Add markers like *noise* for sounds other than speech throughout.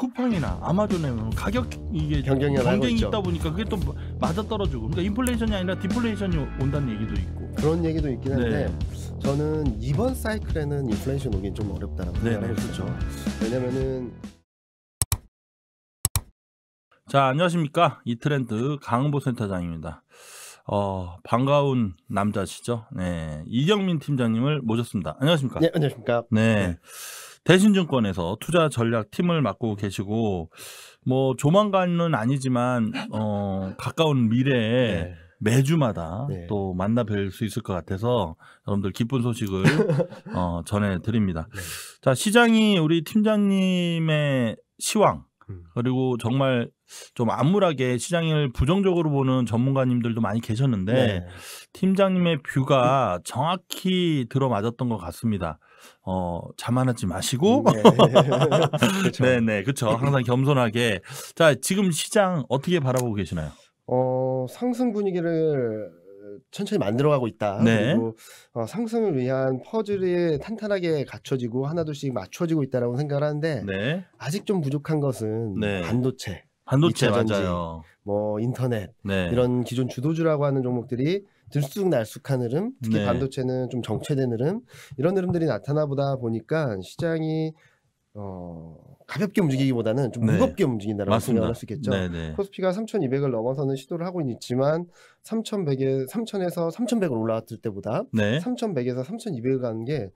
쿠팡이나 아마존에 가격 이게 경쟁이, 있다 보니까 그게 또 맞아 떨어지고 그러니까 인플레이션이 아니라 디플레이션이 온다는 얘기도 있고 그런 얘기도 있긴 한데 네. 저는 이번 사이클에는 인플레이션 오긴 좀 어렵다라고 네, 네, 생각을 했죠. 그렇죠. 왜냐면은 자 안녕하십니까 이 트렌드 강은보 센터장입니다. 어 반가운 남자시죠? 네 이경민 팀장님을 모셨습니다. 안녕하십니까? 네 안녕하십니까? 네. 네. 대신증권에서 투자 전략 팀을 맡고 계시고 뭐 조만간은 아니지만 어 가까운 미래에 네. 매주마다 네. 또 만나 뵐 수 있을 것 같아서 여러분들 기쁜 소식을 *laughs* 어 전해 드립니다. 네. 자, 시장이 우리 팀장님의 시황 음. 그리고 정말 좀 암울하게 시장을 부정적으로 보는 전문가님들도 많이 계셨는데 네. 팀장님의 뷰가 정확히 들어맞았던 것 같습니다. 어, 자만하지 마시고. 음, 네. *laughs* 그 네네, 그렇죠. 항상 겸손하게. 자, 지금 시장 어떻게 바라보고 계시나요? 어, 상승 분위기를 천천히 만들어가고 있다. 네. 그리고 어, 상승을 위한 퍼즐이 탄탄하게 갖춰지고 하나둘씩 맞춰지고 있다라고 생각을 하는데 네. 아직 좀 부족한 것은 네. 반도체, 반도체 맞아요. 뭐 인터넷 네. 이런 기존 주도주라고 하는 종목들이 들쑥날쑥한 흐름, 특히 네. 반도체는 좀 정체된 흐름 이런 흐름들이 나타나보다 보니까 시장이 어, 가볍게 움직이기보다는 좀 네. 무겁게 움직인다라고 맞습니다. 생각할 수 있겠죠. 네네. 코스피가 3,200을 넘어서는 시도를 하고 있지만 3,100에 3,000에서 3,100으로 올라왔을 때보다 네. 3,100에서 3,200을 가는 게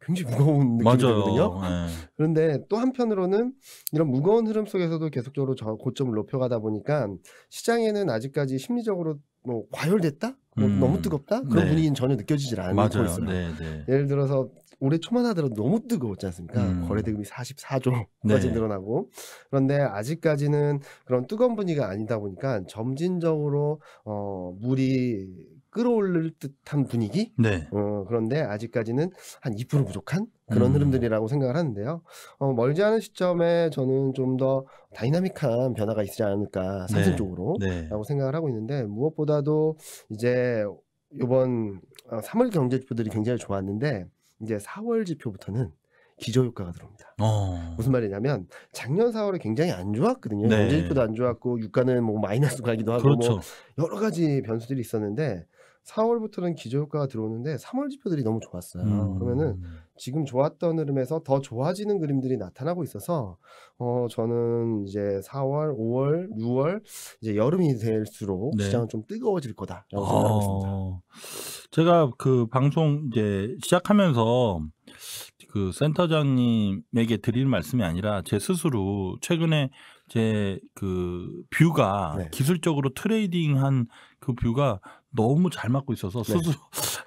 굉장히 무거운 느낌이거든요. 네. 그런데 또 한편으로는 이런 무거운 흐름 속에서도 계속적으로 저 고점을 높여가다 보니까 시장에는 아직까지 심리적으로 뭐 과열됐다, 뭐 음. 너무 뜨겁다 그런 네. 분위기는 전혀 느껴지질 않고 있어요. 네, 네, 예를 들어서 올해 초만 하더라도 너무 뜨거웠지 않습니까? 음. 거래대금이 44조까지 네. 늘어나고 그런데 아직까지는 그런 뜨거운 분위기가 아니다 보니까 점진적으로 어 물이 끌어올릴 듯한 분위기. 네. 어, 그런데 아직까지는 한 2% 부족한 그런 음. 흐름들이라고 생각을 하는데요. 어, 멀지 않은 시점에 저는 좀 더 다이나믹한 변화가 있지 않을까 상승 네. 쪽으로라고 네. 생각을 하고 있는데 무엇보다도 이제 이번 3월 어, 경제 지표들이 굉장히 좋았는데 이제 4월 지표부터는 기저효과가 들어옵니다. 어. 무슨 말이냐면 작년 4월에 굉장히 안 좋았거든요. 네. 경제지표도 안 좋았고 유가는 뭐 마이너스 가기도 하고 뭐 그렇죠. 뭐 여러 가지 변수들이 있었는데 4월부터는 기저효과가 들어오는데 3월 지표들이 너무 좋았어요. 음. 그러면은 지금 좋았던 흐름에서 더 좋아지는 그림들이 나타나고 있어서 어 저는 이제 4월, 5월, 6월 이제 여름이 될수록 네. 시장은 좀 뜨거워질 거다라고 생각하고 있습니다. 어. 제가 그 방송 이제 시작하면서 그 센터장님에게 드릴 말씀이 아니라 제 스스로 최근에 제 그 뷰가 네. 기술적으로 트레이딩한 그 뷰가 너무 잘 맞고 있어서 네. 스스로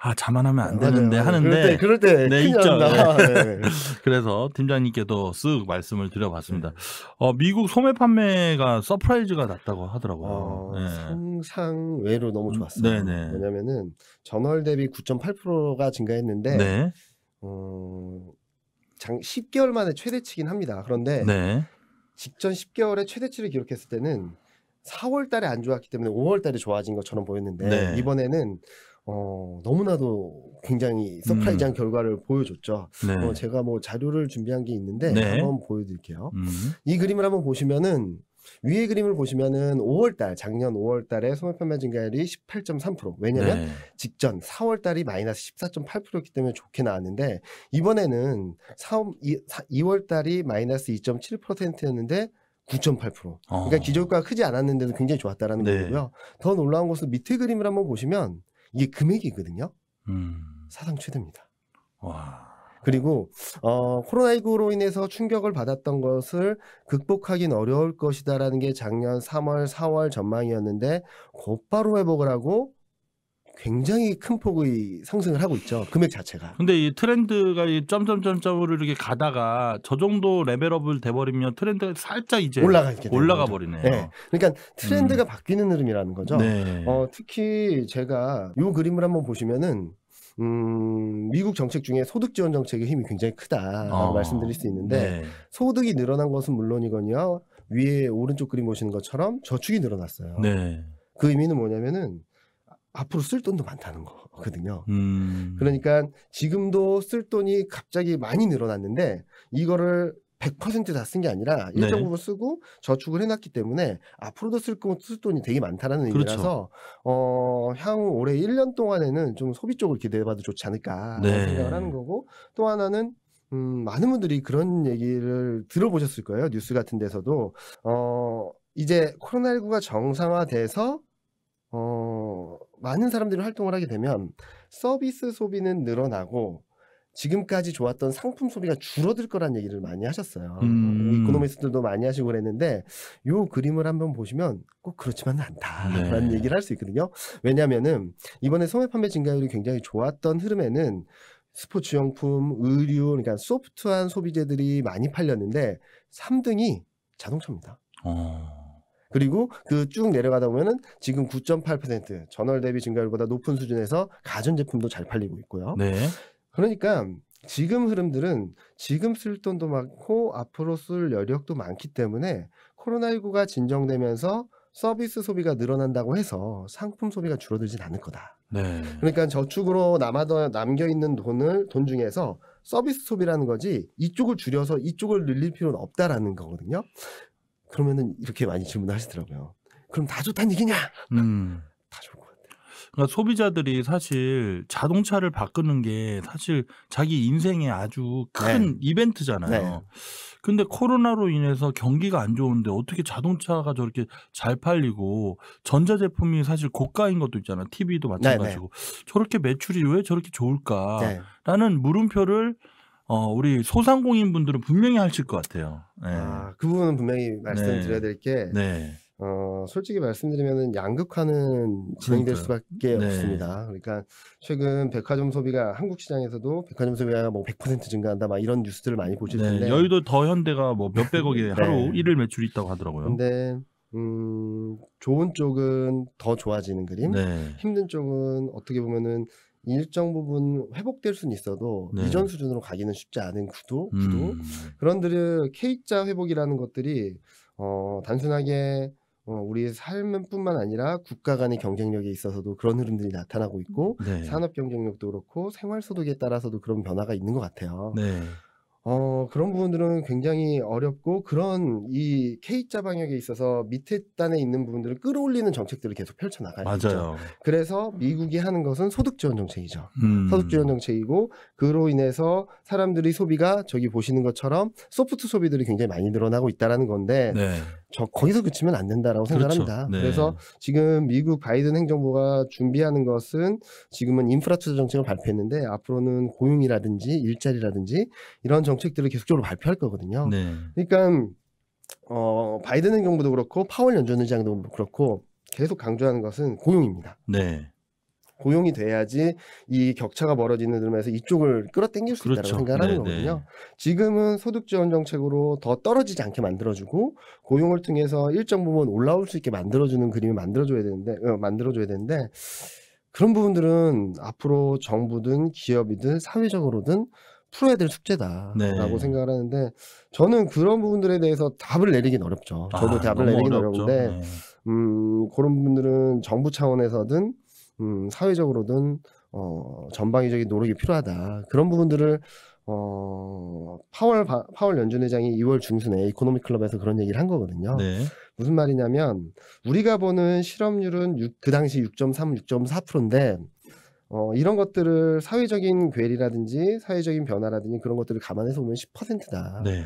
아 자만하면 안 되는데 맞아요. 하는데 그럴 때, 그럴 때 네, 있죠. 네. 네. *laughs* 그래서 팀장님께도 쓱 말씀을 드려봤습니다. 네. 어, 미국 소매 판매가 서프라이즈가 났다고 하더라고요. 어, 네. 상상 외로 너무 음, 좋았어요. 네 왜냐면은 전월 대비 9.8%가 증가했는데 네. 어, 장 10개월 만에 최대치긴 합니다. 그런데 직전 10개월에 최대치를 기록했을 때는 4월 달에 안 좋았기 때문에 5월 달에 좋아진 것처럼 보였는데 네. 이번에는 어, 너무나도 굉장히 서프라이즈한 음. 결과를 보여줬죠. 네. 어, 제가 뭐 자료를 준비한 게 있는데 네. 한번 보여드릴게요. 음. 이 그림을 한번 보시면은 위에 그림을 보시면은 5월달 작년 5월달에 소매 판매 증가율이 18.3% 왜냐면 네. 직전 4월달이 마이너스 14.8%였기 때문에 좋게 나왔는데 이번에는 4, 2, 2월달이 마이너스 2.7%였는데 9.8%. 어. 아. 그러니까 기저효과가 크지 않았는데도 굉장히 좋았다라는 네. 거고요. 더 놀라운 것은 밑에 그림을 한번 보시면 이게 금액이거든요. 음. 사상 최대입니다. 와. 그리고 어, 코로나19로 인해서 충격을 받았던 것을 극복하기는 어려울 것이다라는 게 작년 3월, 4월 전망이었는데 곧바로 회복을 하고 굉장히 큰 폭의 상승을 하고 있죠. 금액 자체가. 근데 이 트렌드가 이 점점점점으로 이렇게 가다가 저 정도 레벨업을 돼버리면 트렌드가 살짝 이제 올라가 있게 올라가 버리네요. 네. 그러니까 트렌드가 음. 바뀌는 흐름이라는 거죠. 네. 어, 특히 제가 요 그림을 한번 보시면은 음, 미국 정책 중에 소득 지원 정책의 힘이 굉장히 크다라고 어. 말씀드릴 수 있는데 네. 소득이 늘어난 것은 물론이거니와 위에 오른쪽 그림 보시는 것처럼 저축이 늘어났어요. 네. 그 의미는 뭐냐면은 앞으로 쓸 돈도 많다는 거거든요. 음. 그러니까 지금도 쓸 돈이 갑자기 많이 늘어났는데 이거를 100%다 쓴 게 아니라 일정 네. 부분 쓰고 저축을 해놨기 때문에 앞으로도 쓸, 돈이 되게 많다라는 그렇죠. 의미라서 그렇 어, 향후 올해 1년 동안에는 좀 소비 쪽을 기대해봐도 좋지 않을까 네. 생각을 하는 거고 또 하나는 음, 많은 분들이 그런 얘기를 들어보셨을 거예요. 뉴스 같은 데서도 어, 이제 코로나19가 정상화돼서 어, 많은 사람들이 활동을 하게 되면 서비스 소비는 늘어나고 지금까지 좋았던 상품 소비가 줄어들 거란 얘기를 많이 하셨어요. 어, 음. 이코노미스트도 들 많이 하시고 그랬는데 요 그림을 한번 보시면 꼭 그렇지만은 않다라는 네. 얘기를 할 수 있거든요. 왜냐면은 하 이번에 소매 판매 증가율이 굉장히 좋았던 흐름에는 스포츠 용품, 의류, 그러니까 소프트한 소비재들이 많이 팔렸는데 3등이 자동차입니다. 어. 그리고 그 쭉 내려가다 보면은 지금 9.8% 전월 대비 증가율보다 높은 수준에서 가전 제품도 잘 팔리고 있고요. 네. 그러니까 지금 흐름들은 지금 쓸 돈도 많고 앞으로 쓸 여력도 많기 때문에 코로나19가 진정되면서 서비스 소비가 늘어난다고 해서 상품 소비가 줄어들진 않을 거다. 네. 그러니까 저축으로 남아 남겨 있는 돈을 돈 중에서 서비스 소비라는 거지 이쪽을 줄여서 이쪽을 늘릴 필요는 없다라는 거거든요. 그러면은 이렇게 많이 질문하시더라고요. 그럼 다 좋다는 얘기냐? 음. 다 좋을 것 같아요. 그러니까 소비자들이 사실 자동차를 바꾸는 게 사실 자기 인생에 아주 큰 네. 이벤트잖아요. 네. 근데 코로나로 인해서 경기가 안 좋은데 어떻게 자동차가 저렇게 잘 팔리고 전자제품이 사실 고가인 것도 있잖아요. TV도 네, 네. 마찬가지고 네, 저렇게 매출이 왜 저렇게 좋을까라는 네. 물음표를 어, 우리 소상공인 분들은 분명히 하실 것 같아요. 네. 아, 그 부분은 분명히 말씀드려야 네. 될 게, 네. 어, 솔직히 말씀드리면은 양극화는 진행될 그러니까요. 수밖에 네. 없습니다. 그러니까 최근 백화점 소비가 한국 시장에서도 백화점 소비가 뭐 100% 증가한다 막 이런 뉴스들을 많이 보실 네, 텐데 여의도 더 현대가 뭐 몇백억에 *laughs* 네. 하루 일일 매출이 있다고 하더라고요. 근데 음, 좋은 쪽은 더 좋아지는 그림, 힘든 쪽은 어떻게 보면은 일정 부분 회복될 수는 있어도 네. 이전 수준으로 가기는 쉽지 않은 구도, 음. 구도. 음. 그런데 K자 회복이라는 것들이 어, 단순하게 어, 우리의 삶뿐만 아니라 국가 간의 경쟁력에 있어서도 그런 흐름들이 나타나고 있고 네. 산업 경쟁력도 그렇고 생활 소득에 따라서도 그런 변화가 있는 것 같아요. 네. 어, 그런 부분들은 굉장히 어렵고 그런 이 K자 방역에 있어서 밑에 단에 있는 부분들을 끌어올리는 정책들을 계속 펼쳐 나가야죠. 그래서 미국이 하는 것은 소득 지원 정책이죠. 음. 소득 지원 정책이고 그로 인해서 사람들이 소비가 저기 보시는 것처럼 소프트 소비들이 굉장히 많이 늘어나고 있다라는 건데 네. 저 거기서 그치면 안 된다라고 생각합니다. 그렇죠. 네. 그래서 지금 미국 바이든 행정부가 준비하는 것은 지금은 인프라 투자 정책을 발표했는데 앞으로는 고용이라든지 일자리라든지 이런 정책들을 계속적으로 발표할 거거든요. 네. 그러니까 어 바이든 행정부도 그렇고 파월 연준 의장도 그렇고 계속 강조하는 것은 고용입니다. 네. 고용이 돼야지 이 격차가 벌어지는 점에서 이쪽을 끌어당길 수 그렇죠. 있다고 생각을 하는 네네. 네. 거거든요. 지금은 소득 지원 정책으로 더 떨어지지 않게 만들어주고 고용을 통해서 일정 부분 올라올 수 있게 만들어주는 그림을 만들어줘야 되는데 어, 만들어줘야 되는데 그런 부분들은 앞으로 정부든 기업이든 사회적으로든 풀어야 될 숙제다라고 네. 생각을 하는데 저는 그런 부분들에 대해서 답을 내리긴 어렵죠. 저도 아, 답을 내리긴 어렵죠. 어려운데 네. 음 그런 분들은 정부 차원에서든 음, 사회적으로든 어, 전방위적인 노력이 필요하다. 그런 부분들을 어, 파월 파월 연준 회장이 2월 중순에 이코노미 클럽에서 그런 얘기를 한 거거든요. 네. 무슨 말이냐면 우리가 보는 실업률은 6, 그 당시 6.3, 6.4%인데 어, 이런 것들을 사회적인 괴리라든지 사회적인 변화라든지 그런 것들을 감안해서 보면 10%다. 네.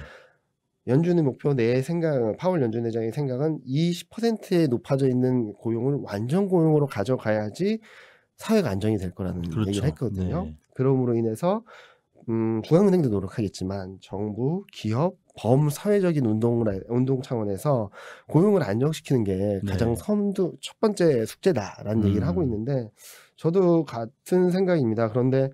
연준의 목표 내 생각, 파월 연준 회장의 생각은 20%에 높아져 있는 고용을 완전 고용으로 가져가야지 사회가 안정이 될 거라는 그렇죠. 얘기를 했거든요. 네. 그러므로 인해서 음, 중앙은행도 노력하겠지만 정부, 기업, 범사회적인 운동을 운동 차원에서 고용을 안정시키는 게 네. 가장 네. 선두 첫 번째 숙제다라는 음. 얘기를 하고 음. 있는데 저도 같은 생각입니다. 그런데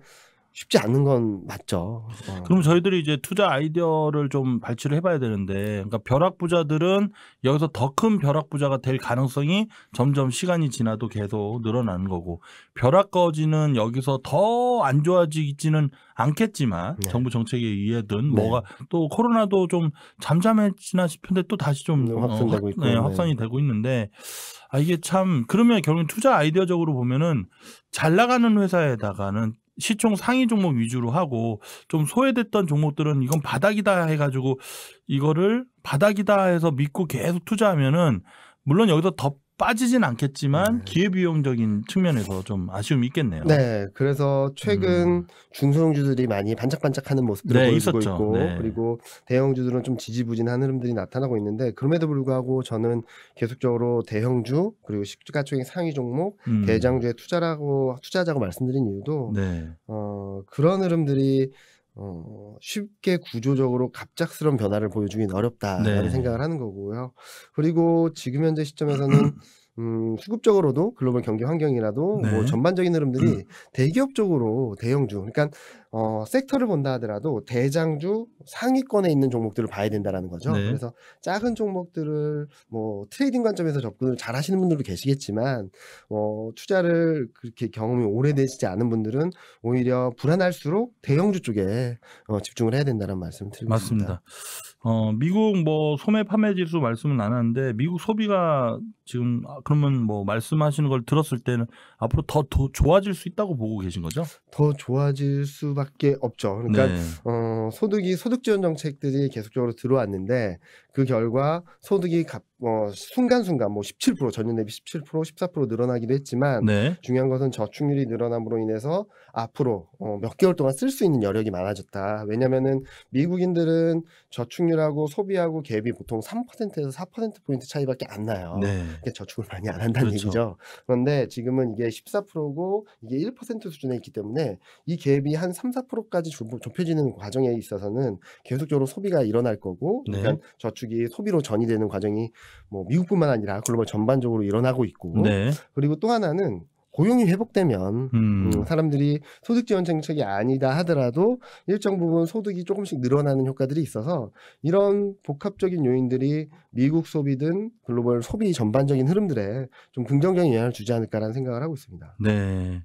쉽지 않은 건 맞죠. 어. 그럼 저희들이 이제 투자 아이디어를 좀 발치를 해봐야 되는데, 그러니까 벼락 부자들은 여기서 더 큰 벼락 부자가 될 가능성이 점점 시간이 지나도 계속 늘어나는 거고, 벼락 거지는 여기서 더 안 좋아지지는 않겠지만 네. 정부 정책에 의해든 네. 뭐가 또 코로나도 좀 잠잠해지나 싶은데 또 다시 좀 네, 어, 확산되고 어, 확, 네, 네. 확산이 되고 있는데. 아 이게 참 그러면 결국 투자 아이디어적으로 보면은 잘 나가는 회사에다가는 시총 상위 종목 위주로 하고 좀 소외됐던 종목들은 이건 바닥이다 해가지고 이거를 바닥이다 해서 믿고 계속 투자하면은 물론 여기서 더 빠지진 않겠지만 네. 기회비용적인 측면에서 좀 아쉬움이 있겠네요. 네, 그래서 최근 음. 중소형주들이 많이 반짝반짝하는 모습들을 네, 보여고 있었죠. 있고 네. 그리고 대형주들은 좀 지지부진한 흐름들이 나타나고 있는데 그럼에도 불구하고 저는 계속적으로 대형주 그리고 시가 쪽인 상위 종목 음. 대장주에 투자라고 투자하자고 말씀드린 이유도 네. 어, 그런 흐름들이 어, 쉽게 구조적으로 갑작스러운 변화를 보여주긴 어렵다라는 네. 생각을 하는 거고요. 그리고 지금 현재 시점에서는 *clears throat* 음, 수급적으로도 글로벌 경기 환경이라도 뭐 네. 뭐 전반적인 흐름들이 음. 대기업 적으로 대형주, 그러니까 어, 섹터를 본다 하더라도 대장주 상위권에 있는 종목들을 봐야 된다라는 거죠. 네. 그래서 작은 종목들을 뭐 트레이딩 관점에서 접근을 잘 하시는 분들도 계시겠지만 어, 투자를 그렇게 경험이 오래되시지 않은 분들은 오히려 불안할수록 대형주 쪽에 어, 집중을 해야 된다는 말씀을 드립니다 있습니다. 어, 미국 뭐 소매 판매 지수 말씀은 안 하는데 미국 소비가 지금 아, 그러면 뭐 말씀하시는 걸 들었을 때는 앞으로 더, 더 좋아질 수 있다고 보고 계신 거죠? 더 좋아질 수 수밖에 없죠. 그러니까 네. 어, 소득이 소득 지원 정책들이 계속적으로 들어왔는데 그 결과 소득이 갑, 어, 순간순간 뭐 17% 전년 대비 17% 14% 늘어나기도 했지만 네. 중요한 것은 저축률이 늘어남으로 인해서 앞으로 어, 몇 개월 동안 쓸 수 있는 여력이 많아졌다. 왜냐면은 미국인들은 저축률하고 소비하고 갭이 보통 3%에서 4% 포인트 차이밖에 안 나요. 네. 그러니까 저축을 많이 안 한다는 그렇죠. 얘기죠. 그런데 지금은 이게 14%고 이게 1% 수준에 있기 때문에 이 갭이 한 3, 4%까지 좁혀지는 과정에 있어서는 계속적으로 소비가 일어날 거고 네. 그러니까 저축 저축이 소비로 전이되는 과정이 뭐 미국뿐만 아니라 글로벌 전반적으로 일어나고 있고 네. 그리고 또 하나는 고용이 회복되면 음, 음. 사람들이 소득 지원 정책이 아니다 하더라도 일정 부분 소득이 조금씩 늘어나는 효과들이 있어서 이런 복합적인 요인들이 미국 소비든 글로벌 소비 전반적인 흐름들에 좀 긍정적인 영향을 주지 않을까라는 생각을 하고 있습니다. 네.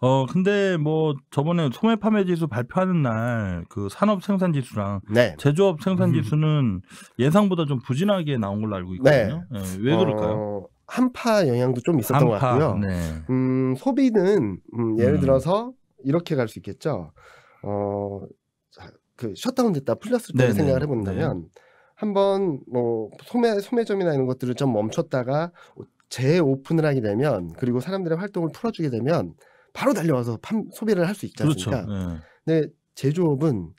어 근데 뭐 저번에 소매 판매 지수 발표하는 날 그 산업 생산 지수랑 네. 제조업 생산 음. 지수는 예상보다 좀 부진하게 나온 걸로 알고 있거든요. 네. 네. 왜 그럴까요? 어... 한파 영향도 좀 있었던 한파, 것 같고요. 네. 음, 소비는 음, 예를 음. 들어서 이렇게 갈 수 있겠죠. 어, 그 셧다운 됐다 풀렸을 때 네, 네. 생각을 해본다면 네. 한번 뭐 소매 소매점이나 이런 것들을 좀 멈췄다가 재오픈을 하게 되면 그리고 사람들의 활동을 풀어주게 되면 바로 달려와서 판, 소비를 할 수 있지 그렇죠. 않습니까? 그렇죠. 네. 근데 제조업은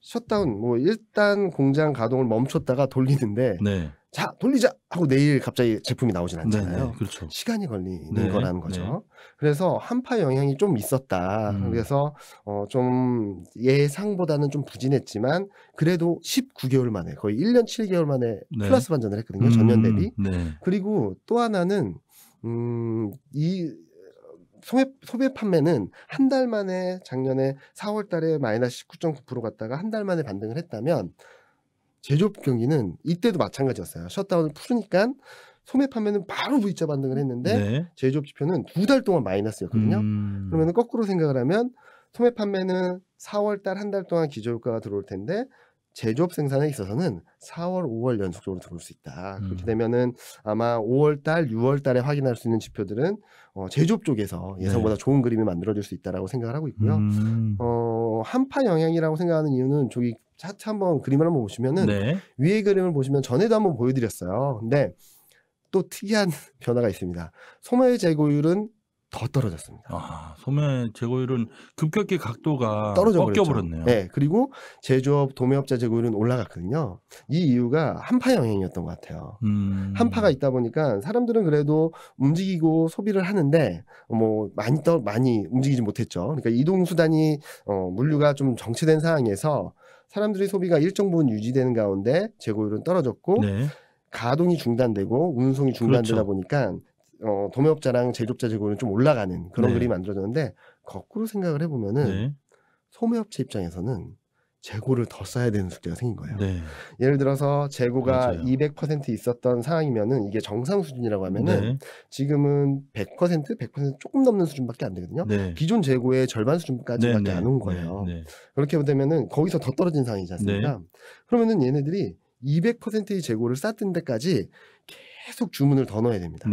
셧다운 뭐 일단 공장 가동을 멈췄다가 돌리는데 네. 자 돌리자 하고 내일 갑자기 제품이 나오진 네, 네, 않잖아요. 네, 그렇죠. 시간이 걸리는 네, 거라는 네. 거죠. 네. 그래서 한파 영향이 좀 있었다. 음. 그래서 어, 좀 예상보다는 좀 부진했지만 그래도 19개월 만에 거의 1년 7개월 만에 플러스 반전을 했거든요. 음. 전년 대비. 그리고 또 하나는 음이 소매, 소매 판매는 한 달 만에 작년에 4월 달에 마이너스 19.9% 갔다가 한 달 만에 반등을 했다면 제조업 경기는 이때도 마찬가지였어요. 셧다운을 풀으니까 소매 판매는 바로 V자 반등을 했는데 네. 제조업 지표는 두 달 동안 마이너스였거든요. 음... 그러면 거꾸로 생각을 하면 소매 판매는 4월 달 한 달 동안 기저효과가 들어올 텐데 제조업 생산에 있어서는 4월, 5월 연속적으로 들어올 수 있다. 음. 그렇게 되면은 아마 5월 달, 6월 달에 확인할 수 있는 지표들은 어, 제조업 쪽에서 네. 예상보다 네. 좋은 그림이 만들어질 수 있다라고 생각을 하고 있고요. 음. 어, 한파 영향이라고 생각하는 이유는 저기 차트 한번 그림을 한번 보시면은 네. 위에 그림을 보시면 전에도 한번 보여드렸어요. 근데 또 특이한 *laughs* 변화가 있습니다. 소매 재고율은 더 떨어졌습니다. 아, 소매 재고율은 급격히 각도가 떨어져 버렸네요. 네, 그리고 제조업 도매업자 재고율은 올라갔거든요. 이 이유가 한파 영향이었던 것 같아요. 음... 한파가 있다 보니까 사람들은 그래도 움직이고 소비를 하는데 뭐 많이 떠 많이 움직이지 못했죠. 그러니까 이동 수단이 어, 물류가 좀 정체된 상황에서 사람들의 소비가 일정 부분 유지되는 가운데 재고율은 떨어졌고 네. 가동이 중단되고 운송이 중단되다 그렇죠. 보니까 어, 도매업자랑 제조업자 재고율은좀 올라가는 그런 네. 그림이 만들어졌는데 거꾸로 생각을 해보면은 네. 소매업체 입장에서는 재고를 더 써야 되는 숙제가 생긴 거예요. 네. 예를 들어서 재고가 맞아요. 200% 있었던 상황이면은 이게 정상 수준이라고 하면은 네. 지금은 100% 100% 조금 넘는 수준밖에 안 되거든요. 네. 기존 재고의 절반 수준까지밖에 네, 네. 안온 거예요. 네, 그렇게 되면은 거기서 더 떨어진 상황이지 않습니까? 그러면은 얘네들이 200%의 재고를 쌓던 데까지 계속 주문을 더 넣어야 됩니다.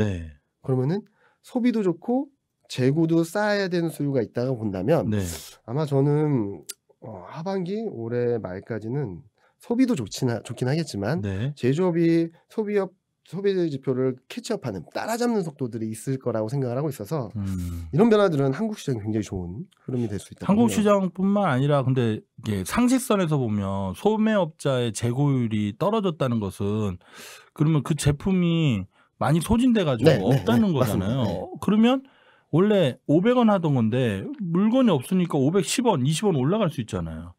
그러면은 소비도 좋고 재고도 쌓아야 되는 수요가 있다고 본다면 네. 아마 저는 어, 하반기 올해 말까지는 소비도 좋지나, 좋긴 하겠지만 네. 제조업이 소비업 소비 지표를 캐치업하는 따라잡는 속도들이 있을 거라고 생각을 하고 있어서 음. 이런 변화들은 한국 시장이 굉장히 좋은 흐름이 될 수 있다. 한국 시장뿐만 아니라 근데 이게 상식선에서 보면 소매업자의 재고율이 떨어졌다는 것은 그러면 그 제품이 많이 소진돼가지고 네, 네, 네. 없다는 네, 거잖아요. 그러면 원래 500원 하던 건데 물건이 없으니까 510원, 20원 올라갈 수 있잖아요.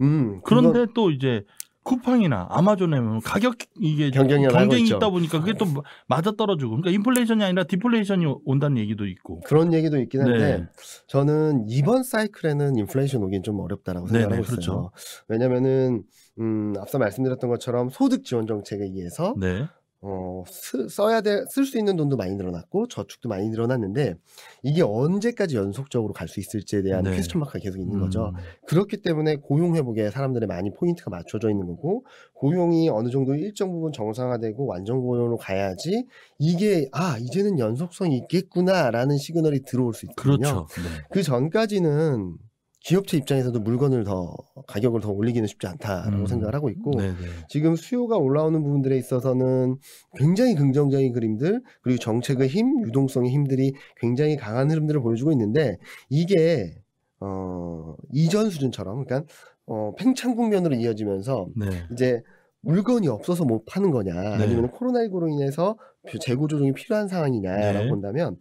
음, 그런데 그건... 또 이제 쿠팡이나 아마존에 보면 가격 이게 경쟁이, 경쟁이 있다 보니까 그게 또 맞아 떨어지고 그러니까 인플레이션이 아니라 디플레이션이 온다는 얘기도 있고 그런 얘기도 있긴 한데 네. 저는 이번 사이클에는 인플레이션 오긴 좀 어렵다라고 생각하고 있어 그렇죠. 왜냐면은 음, 앞서 말씀드렸던 것처럼 소득 지원 정책에 의해서 네. 어, 쓰, 써야 될쓸 수 있는 돈도 많이 늘어났고, 저축도 많이 늘어났는데, 이게 언제까지 연속적으로 갈 수 있을지에 대한 네. 퀘스천 마크가 계속 있는 거죠. 음. 그렇기 때문에 고용회복에 사람들의 많이 포인트가 맞춰져 있는 거고, 고용이 어느 정도 일정 부분 정상화되고 완전 고용으로 가야지, 이게, 아, 이제는 연속성이 있겠구나라는 시그널이 들어올 수 있거든요. 그렇죠. 네. 그 전까지는 기업체 입장에서도 물건을 더 가격을 더 올리기는 쉽지 않다라고 음. 생각을 하고 있고 네네. 네. 지금 수요가 올라오는 부분들에 있어서는 굉장히 긍정적인 그림들 그리고 정책의 힘, 유동성의 힘들이 굉장히 강한 흐름들을 보여주고 있는데 이게 어 이전 수준처럼 그니까어 팽창 국면으로 이어지면서 네. 이제 물건이 없어서 못 파는 거냐 네. 아니면 코로나19로 인해서 재고 조정이 필요한 상황이냐라고 네. 본다면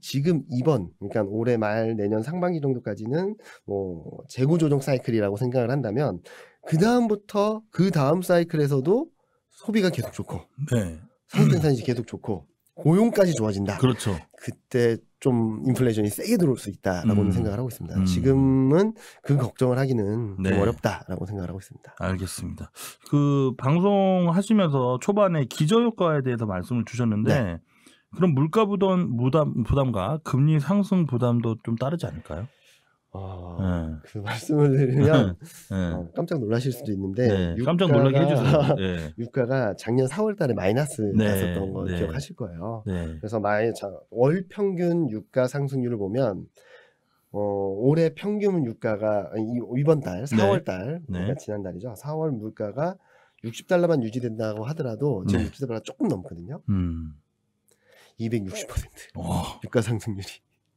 지금 이번 그러니까 올해 말 내년 상반기 정도까지는 뭐 재고 조정 사이클이라고 생각을 한다면 그 다음부터 그 다음 사이클에서도 소비가 계속 좋고 네. 산업 생산이 음. 계속 좋고 고용까지 좋아진다. 그렇죠. 그때 좀 인플레이션이 세게 들어올 수 있다라고는 음. 생각을 하고 있습니다. 음. 지금은 그 걱정을 하기는 네. 좀 어렵다라고 생각을 하고 있습니다. 알겠습니다. 그 방송 하시면서 초반에 기저효과에 대해서 말씀을 주셨는데 네. 그럼 물가 부담, 부담 부담과 금리 상승 부담도 좀 따르지 않을까요? 어, 네. 그 말씀을 드리면 네. *laughs* 깜짝 놀라실 수도 있는데 네. 유가가, 깜짝 놀라게 해주세요. 네. *laughs* 유가가 작년 4월달에 마이너스 났었던 네, 거 네. 기억하실 거예요. 네. 그래서 마이 월 평균 유가 상승률을 보면 어, 올해 평균 유가가 이, 번달 4월달 그러니까 지난달이죠. 4월 물가가 60달러만 유지된다고 하더라도 지금 60달러가 조금 넘거든요. 음. 260% 어. 유가 상승률이.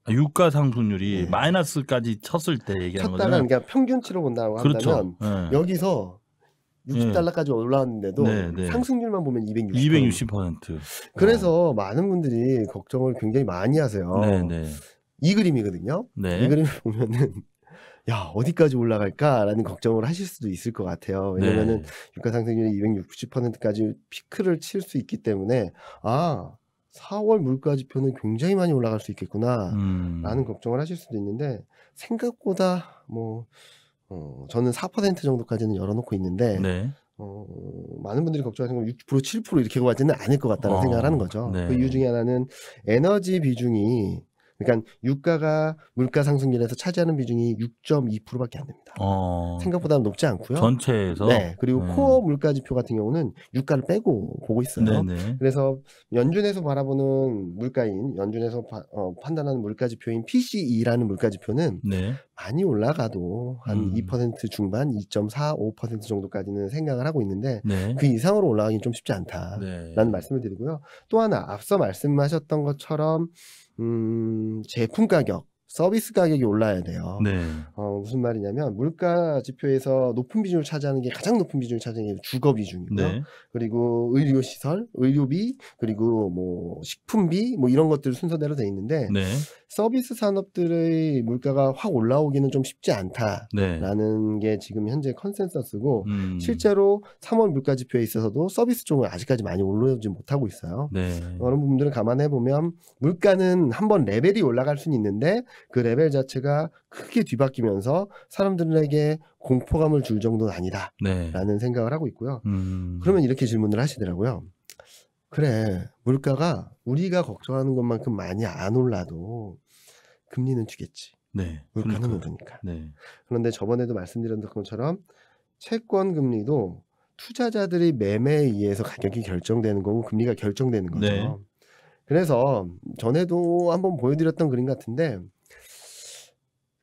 아, 유가 상승률이 네. 마이너스까지 쳤을 때 얘기하는 거죠. 쳤다가 그러니까 평균치로 본다고 그렇죠. 한다면 네. 여기서 60달러까지 네. 올라왔는데도 네, 네. 상승률만 보면 260. 260%. 그래서 어. 많은 분들이 걱정을 굉장히 많이 하세요. 네, 이 그림이거든요. 이 그림을 보면은 *laughs* 야 어디까지 올라갈까라는 걱정을 하실 수도 있을 것 같아요. 왜냐면은 유가 상승률이 260%까지 피크를 칠 수 있기 때문에 아 4월 물가 지표는 굉장히 많이 올라갈 수 있겠구나라는 음. 걱정을 하실 수도 있는데 생각보다 뭐 어, 저는 4% 정도까지는 열어놓고 있는데 네. 어, 많은 분들이 걱정하시는 건 6%, 7% 이렇게 가지는 않을 것 같다는 어, 생각을 하는 거죠. 네. 그 이유 중에 하나는 에너지 비중이 그러니까 유가가 물가 상승률에서 차지하는 비중이 6.2%밖에 안 됩니다. 어... 생각보다 높지 않고요. 전체에서 네 그리고 음. 코어 물가 지표 같은 경우는 유가를 빼고 보고 있어요. 네네. 그래서 연준에서 바라보는 물가인 연준에서 바, 어, 판단하는 물가 지표인 PCE라는 물가 지표는 네. 많이 올라가도 한2% 음. 중반, 2.45% 정도까지는 생각을 하고 있는데 네. 그 이상으로 올라가긴 좀 쉽지 않다라는 네. 말씀을 드리고요. 또 하나 앞서 말씀하셨던 것처럼 음, 제품 가격, 서비스 가격이 올라야 돼요. 네. 어, 무슨 말이냐면 물가 지표에서 높은 비중을 차지하는 게 가장 높은 비중을 차지하는 게 주거 비중이고요. 네. 그리고 의료 시설, 의료비, 그리고 뭐 식품비 뭐 이런 것들 순서대로 돼 있는데 네. 서비스 산업들의 물가가 확 올라오기는 좀 쉽지 네. 않다라는 네. 게 지금 현재 컨센서스고 음. 실제로 3월 물가 지표에 있어서도 서비스 쪽은 아직까지 많이 올라오지 못하고 있어요. 네. 그런 부분들을 감안해 보면 물가는 한번 레벨이 올라갈 수는 있는데 그 레벨 자체가 크게 뒤바뀌면서 사람들에게 공포감을 줄 정도는 아니다라는 네. 생각을 하고 있고요. 음. 그러면 이렇게 질문을 하시더라고요. 그래 물가가 우리가 걱정하는 것만큼 많이 안 올라도 금리는 주겠지. 네. 물가는 그 오르니까. 그러니까. 네. 그런데 저번에도 말씀드렸던 것처럼 채권 금리도 투자자들이 매매에 의해서 가격이 결정되는 거고 금리가 결정되는 네. 거죠. 네. 그래서 전에도 한번 보여드렸던 그림 같은데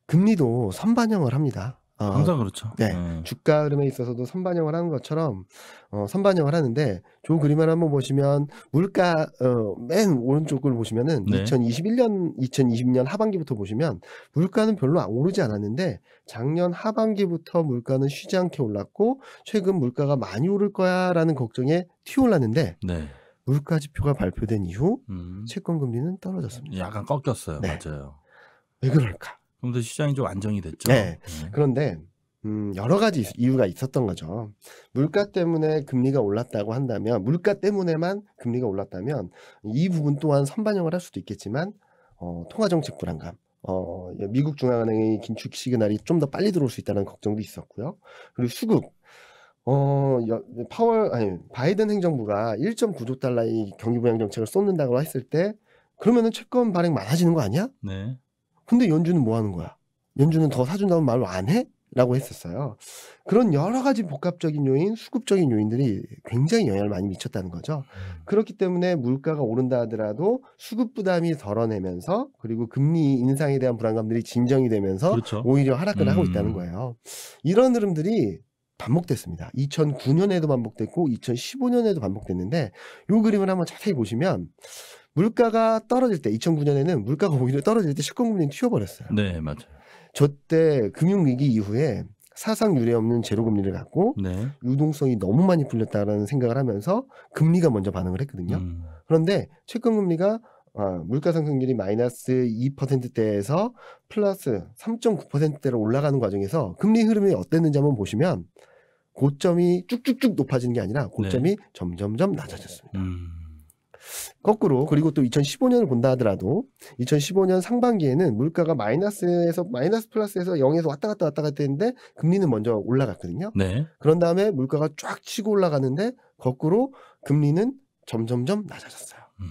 금리도 선반영을 합니다. 어, 항상 그렇죠. 네, 음. 네. 주가 흐름에 있어서도 선반영을 하는 것처럼 어, 선반영을 하는데 저 그림을 한번 보시면 물가 어, 맨 오른쪽을 보시면은 네. 2021년, 2020년 하반기부터 보시면 물가는 별로 안 오르지 않았는데 작년 하반기부터 물가는 쉬지 않게 올랐고 최근 물가가 많이 오를 거야라는 걱정에 튀올랐는데 어 네. 물가 지표가 발표된 이후 음. 채권 금리는 떨어졌습니다. 약간 꺾였어요. 네. 맞아요. 왜 그럴까? 그럼부 시장이 좀 안정이 됐죠. 네. 네. 그런데 음, 여러 가지 네. 이유가 있었던 거죠. 물가 때문에 금리가 올랐다고 한다면 물가 때문에만 금리가 올랐다면 이 부분 또한 선반영을 할 수도 있겠지만 어, 통화 정책 불안감. 어, 예, 미국 중앙은행의 긴축 시그널이 좀 더 빨리 들어올 수 있다는 걱정도 있었고요. 그리고 수급. 어, 파월 아니 바이든 행정부가 1.9조 달러의 경기 부양 정책을 쏟는다고 했을 때 그러면은 채권 발행 많아지는 거 아니야? 네. 근데 연주는 뭐 하는 거야? 연주는 더사준다는 말을 안 해? 라고 했었어요. 그런 여러 가지 복합적인 요인, 수급적인 요인들이 굉장히 영향을 많이 미쳤다는 거죠. 음. 그렇기 때문에 물가가 오른다 하더라도 수급 부담이 덜어내면서 그리고 금리 인상에 대한 불안감들이 진정이 되면서 그렇죠. 오히려 하락을 음. 하고 있다는 음. 거예요. 이런 흐름들이 반복됐습니다. 2009년에도 반복됐고 2015년에도 반복됐는데 요 그림을 한번 자세히 보시면 물가가 떨어질 때 2009년에는 물가가 오히려 떨어질 때 채권금리는 튀어버렸어요. 네, 맞아요. 저때 금융위기 이후에 사상 유례없는 제로금리를 갖고 네. 유동성이 너무 많이 풀렸다라는 생각을 하면서 금리가 먼저 반응을 했거든요. 음. 그런데 채권금리가 아, 물가상승률이 마이너스 2%대에서 플러스 3.9%대로 올라가는 과정에서 금리 흐름이 어땠는지 한번 보시면 고점이 쭉쭉쭉 높아지는 게 아니라 고점이 네. 점점점 낮아졌습니다. 음. 거꾸로 그리고 또 2015년을 본다 하더라도 2015년 상반기에는 물가가 마이너스에서 마이너스 플러스에서 0에서 왔다 갔다 왔다 갔다 했는데 금리는 먼저 올라갔거든요. 네. 그런 다음에 물가가 쫙 치고 올라가는데 거꾸로 금리는 점점점 낮아졌어요. 음.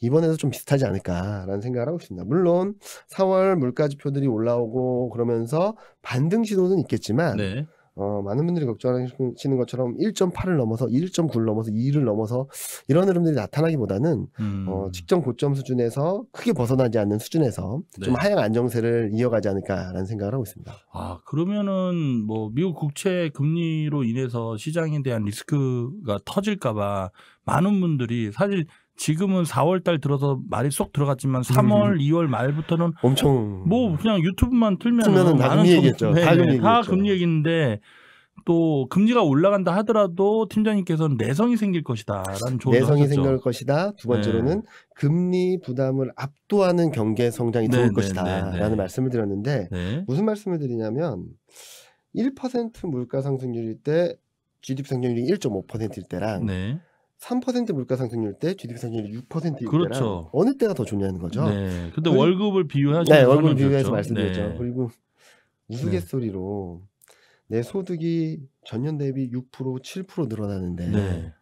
이번에도 좀 비슷하지 않을까라는 생각을 하고 있습니다. 물론 4월 물가 지표들이 올라오고 그러면서 반등 시도는 있겠지만 네. 어, 많은 분들이 걱정하시는 것처럼 1.8을 넘어서 1.9를 넘어서 2를 넘어서 이런 흐름들이 나타나기보다는 음. 어, 직전 고점 수준에서 크게 벗어나지 않는 수준에서 네. 좀 하향 안정세를 이어가지 않을까라는 생각을 하고 있습니다. 아 그러면은 뭐 미국 국채 금리로 인해서 시장에 대한 리스크가 터질까봐 많은 분들이 사실 지금은 4월달 들어서 말이 쏙 들어갔지만 3월, 음. 2월 말부터는 엄청 뭐 그냥 유튜브만 틀면 많은 얘기겠죠. 다, 네, 다 네, 금리 얘기인데 또 금리가 올라간다 하더라도 팀장님께서는 내성이 생길 것이다라는 내성이 생길 것이다. 두 번째로는 네. 금리 부담을 압도하는 경계 성장이 네, 들어올 네, 것이다라는 네, 말씀을 드렸는데 무슨 말씀을 드리냐면 1% 물가 상승률일 때 GDP 성장률이 1.5%일 때랑 3% 물가 상승률 때 GDP 상승률이 6%일 그렇죠. 때랑 어느 때가 더 좋냐는 거죠. 네. 근데 그 월급을 비유하죠. 네, 월급을 비유해서 말씀드렸죠. 네. 그리고 우스갯소리로 내 소득이 전년 대비 6% 7% 늘어나는데 네.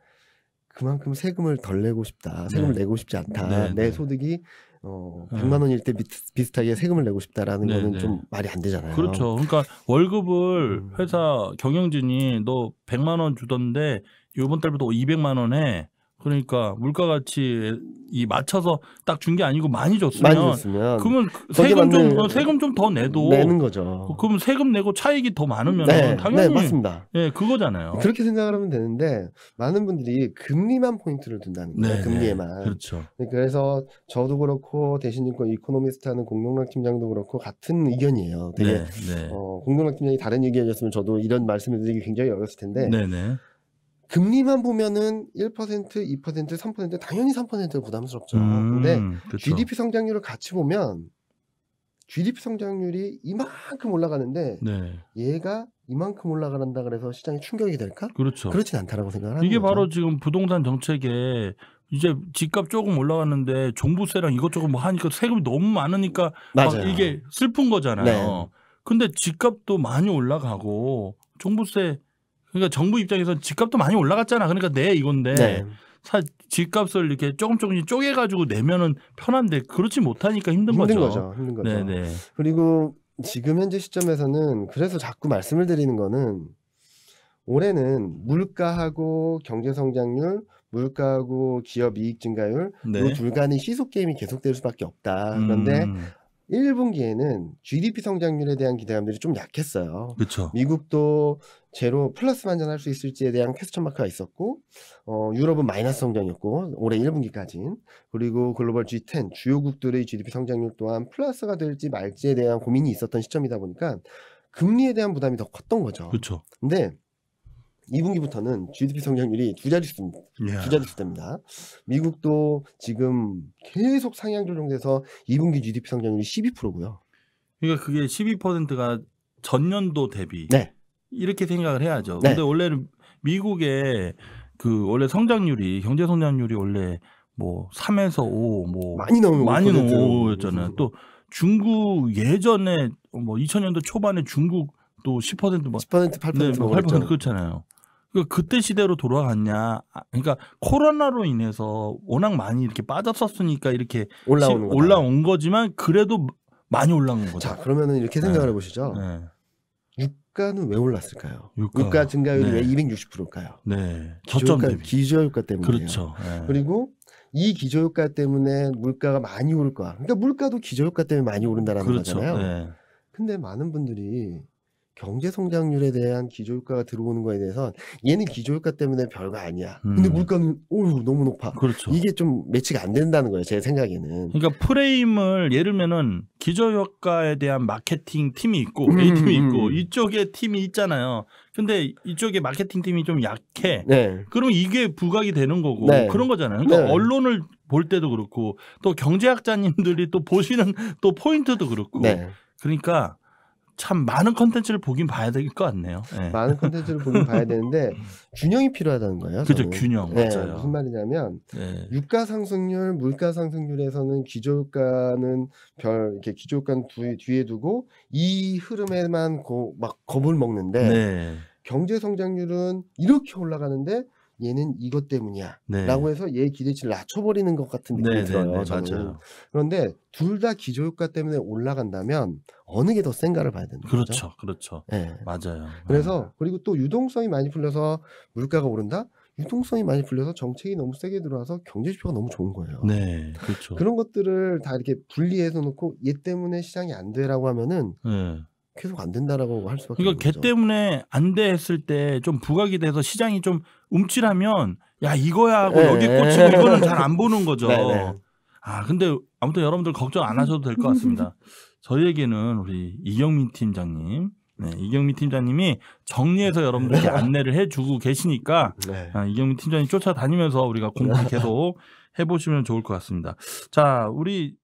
그만큼 세금을 덜 내고 싶다. 세금을 네. 내고 싶지 않다. 네, 내 네. 소득이 어, 100만 원일 때 비슷, 하게 세금을 내고 싶다라는 네 거는 좀 말이 안 되잖아요. 그렇죠. 그러니까 월급을 음. 회사 경영진이 너 100만 원 주던데 요번 달부터 200만 원에 그러니까 물가 가치 이 맞춰서 딱 준 게 아니고 많이 줬으면, 많이 줬으면 그러면 세금 좀 어, 세금 좀 더 내도 내는 거죠. 어, 그럼 세금 내고 차익이 더 많으면 네, 네 당연히 네, 맞습니다. 예, 네, 그거잖아요. 그렇게 생각을 하면 되는데 많은 분들이 금리만 포인트를 둔다는 거예요. 네, 네 금리에만. 그렇죠. 그래서 저도 그렇고 대신증권 그 이코노미스트 하는 공동락 팀장도 그렇고 같은 의견이에요. 되게 네, 어, 공동락 팀장이 다른 의견이었으면 저도 이런 말씀을 드리기 굉장히 어려웠을 텐데 금리만 보면은 1%, 2%, 3% 당연히 3%는 부담스럽죠. 음, 근데 그쵸. GDP 성장률을 같이 보면 GDP 성장률이 이만큼 올라가는데 네. 얘가 이만큼 올라간다 그래서 시장이 충격이 될까? 그렇죠. 그렇진 않다라고 생각을 하는 이게 거죠. 바로 지금 부동산 정책에 이제 집값 조금 올라갔는데 종부세랑 이것저것 뭐 하니까 세금이 너무 많으니까 맞아요. 막 이게 슬픈 거잖아요. 네. 근데 집값도 많이 올라가고 종부세 그러니까 정부 입장에서 집값도 많이 올라갔잖아. 그러니까 내 이건데 네. 사 집값을 이렇게 조금 조금씩 쪼개 가지고 내면은 편한데 그렇지 못하니까 힘든, 힘든 거죠. 거죠. 힘든 거죠. 네네. 네. 그리고 지금 현재 시점에서는 그래서 자꾸 말씀을 드리는 거는 올해는 물가하고 경제 성장률, 물가하고 기업 이익 증가율 네. 둘 간의 시속 게임이 계속될 수밖에 없다. 그런데 음. 1분기에는 GDP 성장률에 대한 기대감들이 좀 약했어요. 그렇죠. 미국도 제로 플러스 반전할 수 있을지에 대한 캐스천 마크가 있었고, 어, 유럽은 마이너스 성장이었고 올해 1분기까지는 그리고 글로벌 G10 주요국들의 GDP 성장률 또한 플러스가 될지 말지에 대한 고민이 있었던 시점이다 보니까 금리에 대한 부담이 더 컸던 거죠. 그렇죠. 근데 2분기부터는 GDP 성장률이 두 자릿수입니다. 두 예. 자릿수입니다. 미국도 지금 계속 상향 조정돼서 2분기 GDP 성장률이 12%고요. 그러니까 그게 12%가 전년도 대비 네. 이렇게 생각을 해야죠. 네. 근데 원래는 미국의 그 원래 성장률이 경제 성장률이 원래 뭐 3에서 5, 뭐 많이 넘는 많이 넘었잖아요. 또 중국 예전에 뭐 2000년도 초반에 중국 또 10% 뭐, 10% 8% 네, 8% 그렇잖아요. 그 그때 시대로 돌아갔냐. 아, 그러니까 코로나로 인해서 워낙 많이 이렇게 빠졌었으니까 이렇게 올라온, 올라온 거지만 그래도 많이 올라온 거죠. 자, 그러면 이렇게 생각을 네. 해보시죠. 네. 유가는 왜 올랐을까요? 유가, 유가 증가율이 네. 왜 260%일까요? 네. 저점 기조효과, 기저효과 때문에 그렇죠. 네. 그리고 이 기저효과 때문에 물가가 많이 오를 거야. 그러니까 물가도 기저효과 때문에 많이 오른다라는 그렇죠. 거잖아요. 네. 근데 많은 분들이 경제 성장률에 대한 기저효과가 들어오는 거에 대해서는 얘는 기저효과 때문에 별거 아니야. 근데 음. 물가는 오우 너무 높아. 그렇죠. 이게 좀 매치가 안 된다는 거예요. 제 생각에는. 그러니까 프레임을 예를 들면은 기저효과에 대한 마케팅 팀이 있고 음, A 팀이 음, 있고 이쪽에 팀이 있잖아요. 근데 이쪽에 마케팅 팀이 좀 약해. 네. 그럼 이게 부각이 되는 거고 네. 그런 거잖아요. 그러니까 네. 언론을 볼 때도 그렇고 또 경제학자님들이 또 보시는 *laughs* 또 포인트도 그렇고 네. 그러니까 참 많은 컨텐츠를 보긴 봐야 될 것 같네요. 네. 많은 컨텐츠를 보긴 봐야 되는데 *laughs* 균형이 필요하다는 거예요. 그죠 균형 네, 맞아요. 무슨 말이냐면 네. 유가 상승률, 물가 상승률에서는 기조가는 별 이렇게 기조가는 뒤, 뒤에 두고 이 흐름에만 고, 막 겁을 먹는데 네. 경제 성장률은 이렇게 올라가는데 얘는 이것 때문이야. 네. 라고 해서 얘의 기대치를 낮춰버리는 것 같은 네, 느낌이 네, 들어요. 네, 저는. 그런데 둘 다 기저효과 때문에 올라간다면 어느 게 더 센가를 봐야 되는 그렇죠, 거죠. 그렇죠. 네. 맞아요. 그래서 예. 그리고 또 유동성이 많이 풀려서 물가가 오른다? 유통성이 많이 풀려서 정책이 너무 세게 들어와서 경제 지표가 너무 좋은 거예요. 네, 그렇죠. 그런 것들을 다 이렇게 분리해서 놓고 얘 때문에 시장이 안 돼라고 하면은 예. 계속 안 된다라고 할 수밖에. 그러니까 걔 때문에 안 됐을 때 좀 부각이 돼서 시장이 좀 움찔하면 야 이거야 하고 네. 여기 예. 꽂히고 이거는 잘 안 보는 거죠. *laughs* 네, 네. 아 근데 아무튼 여러분들 걱정 안 하셔도 될 것 같습니다. *laughs* 저희에게는 우리 이경민 팀장님, 네, 이경민 팀장님이 정리해서 여러분들 네. 안내를 해주고 계시니까 네. 아, 이경민 팀장님 쫓아다니면서 우리가 공부 네. 계속 해보시면 좋을 것 같습니다. 자 우리.